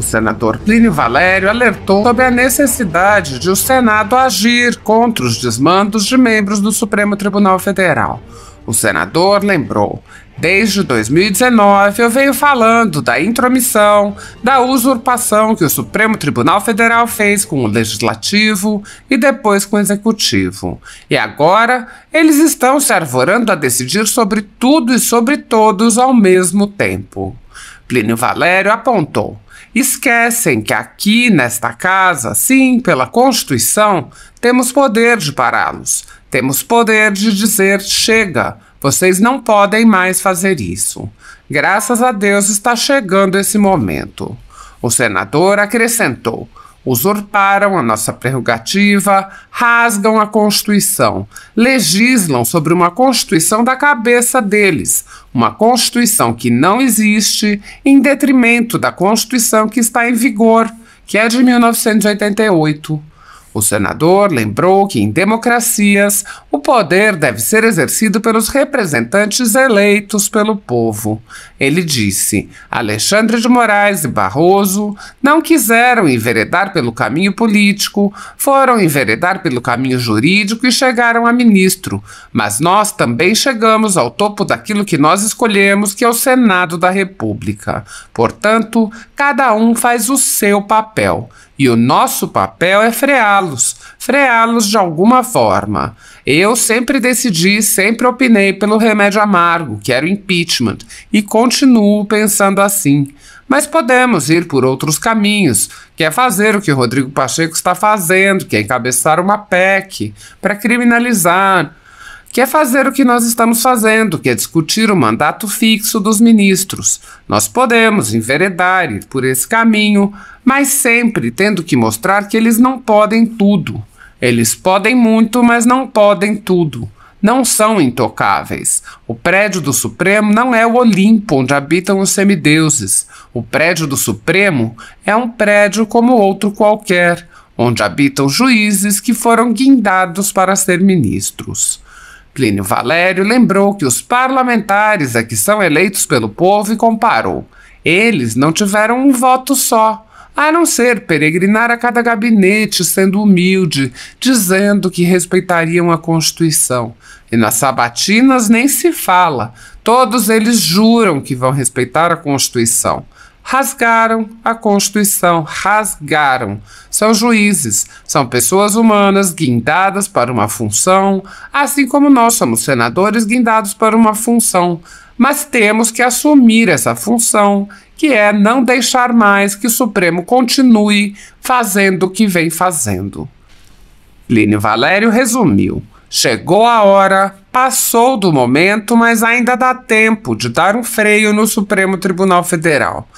o senador Plínio Valério alertou sobre a necessidade de o Senado agir contra os desmandos de membros do Supremo Tribunal Federal. O senador lembrou: desde 2019 eu venho falando da intromissão, da usurpação que o Supremo Tribunal Federal fez com o Legislativo e depois com o Executivo. E agora eles estão se arvorando a decidir sobre tudo e sobre todos ao mesmo tempo. Plínio Valério apontou. Esquecem que aqui, nesta casa, sim, pela Constituição, temos poder de pará-los, temos poder de dizer: chega, vocês não podem mais fazer isso. Graças a Deus está chegando esse momento. O senador acrescentou: usurparam a nossa prerrogativa, rasgam a Constituição, legislam sobre uma Constituição da cabeça deles, uma Constituição que não existe, em detrimento da Constituição que está em vigor, que é de 1988. O senador lembrou que em democracias o poder deve ser exercido pelos representantes eleitos pelo povo. Ele disse: Alexandre de Moraes e Barroso não quiseram enveredar pelo caminho político, foram enveredar pelo caminho jurídico e chegaram a ministro. Mas nós também chegamos ao topo daquilo que nós escolhemos, que é o Senado da República. Portanto, cada um faz o seu papel. E o nosso papel é freá-los, freá-los de alguma forma. Eu sempre decidi, sempre opinei pelo remédio amargo, que era o impeachment, e continuo pensando assim. Mas podemos ir por outros caminhos, que é fazer o que Rodrigo Pacheco está fazendo, que é encabeçar uma PEC para criminalizar, que é fazer o que nós estamos fazendo, que é discutir o mandato fixo dos ministros. Nós podemos enveredar ir por esse caminho, mas sempre tendo que mostrar que eles não podem tudo. Eles podem muito, mas não podem tudo. Não são intocáveis. O prédio do Supremo não é o Olimpo, onde habitam os semideuses. O prédio do Supremo é um prédio como outro qualquer, onde habitam juízes que foram guindados para ser ministros. Plínio Valério lembrou que os parlamentares é que são eleitos pelo povo e comparou. Eles não tiveram um voto só a não ser peregrinar a cada gabinete, sendo humilde, dizendo que respeitariam a Constituição. E nas sabatinas nem se fala, todos eles juram que vão respeitar a Constituição rasgaram a Constituição, rasgaram. São juízes, são pessoas humanas guindadas para uma função, assim como nós somos senadores guindados para uma função. Mas temos que assumir essa função, que é não deixar mais que o Supremo continue fazendo o que vem fazendo. Plínio Valério resumiu. Chegou a hora, passou do momento, mas ainda dá tempo de dar um freio no Supremo Tribunal Federal.